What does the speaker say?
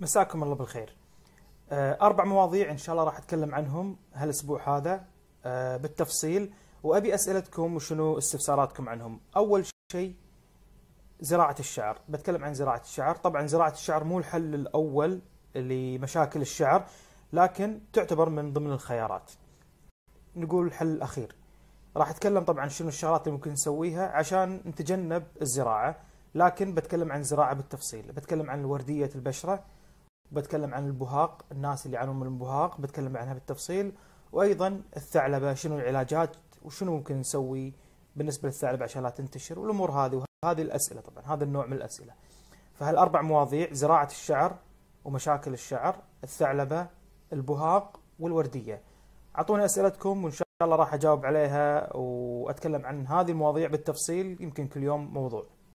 مساكم الله بالخير آه، أربع مواضيع إن شاء الله راح أتكلم عنهم هالأسبوع هذا آه، بالتفصيل وأبي أسئلتكم وشنو استفساراتكم عنهم أول شيء زراعة الشعر بتكلم عن زراعة الشعر طبعا زراعة الشعر مو الحل الأول لمشاكل الشعر لكن تعتبر من ضمن الخيارات نقول الحل الأخير راح أتكلم طبعا شنو الشغلات اللي ممكن نسويها عشان نتجنب الزراعة لكن بتكلم عن زراعة بالتفصيل بتكلم عن وردية البشرة بتكلم عن البهاق الناس اللي يعانون من البهاق بتكلم عنها بالتفصيل وايضا الثعلبه شنو العلاجات وشنو ممكن نسوي بالنسبه للثعلبه عشان لا تنتشر والامور هذه وهذه الاسئله طبعا هذا النوع من الاسئله فهالاربع مواضيع زراعه الشعر ومشاكل الشعر الثعلبه البهاق والورديه اعطوني اسئلتكم وان شاء الله راح اجاوب عليها واتكلم عن هذه المواضيع بالتفصيل يمكن كل يوم موضوع